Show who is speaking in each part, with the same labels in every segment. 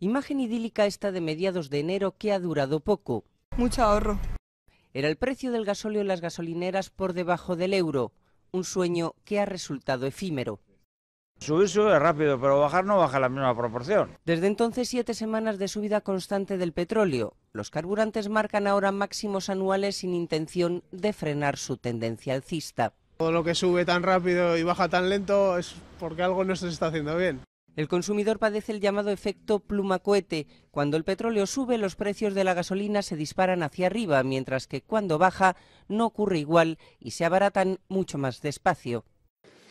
Speaker 1: Imagen idílica esta de mediados de enero que ha durado poco. Mucho ahorro. Era el precio del gasóleo en las gasolineras por debajo del euro, un sueño que ha resultado efímero. Subir sube rápido, pero bajar no baja la misma proporción. Desde entonces, siete semanas de subida constante del petróleo. Los carburantes marcan ahora máximos anuales sin intención de frenar su tendencia alcista. Todo lo que sube tan rápido y baja tan lento es porque algo no se está haciendo bien. El consumidor padece el llamado efecto plumacohete. Cuando el petróleo sube, los precios de la gasolina se disparan hacia arriba, mientras que cuando baja no ocurre igual y se abaratan mucho más despacio.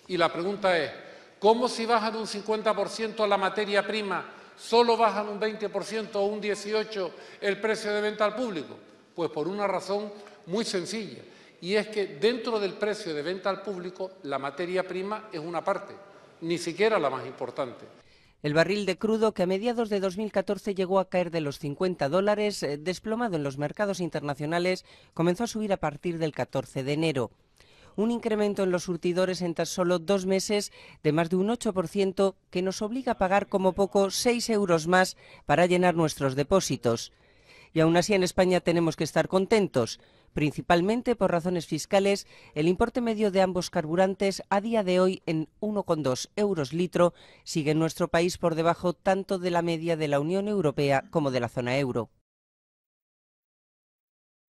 Speaker 2: Y la pregunta es, ¿cómo si baja de un 50% la materia prima, solo baja un 20% o un 18% el precio de venta al público? Pues por una razón muy sencilla, y es que dentro del precio de venta al público la materia prima es una parte ni siquiera la más importante.
Speaker 1: El barril de crudo, que a mediados de 2014 llegó a caer de los 50 dólares, eh, desplomado en los mercados internacionales, comenzó a subir a partir del 14 de enero. Un incremento en los surtidores en tan solo dos meses de más de un 8% que nos obliga a pagar como poco 6 euros más para llenar nuestros depósitos. Y aún así en España tenemos que estar contentos Principalmente por razones fiscales, el importe medio de ambos carburantes a día de hoy en 1,2 euros litro sigue en nuestro país por debajo tanto de la media de la Unión Europea como de la zona euro.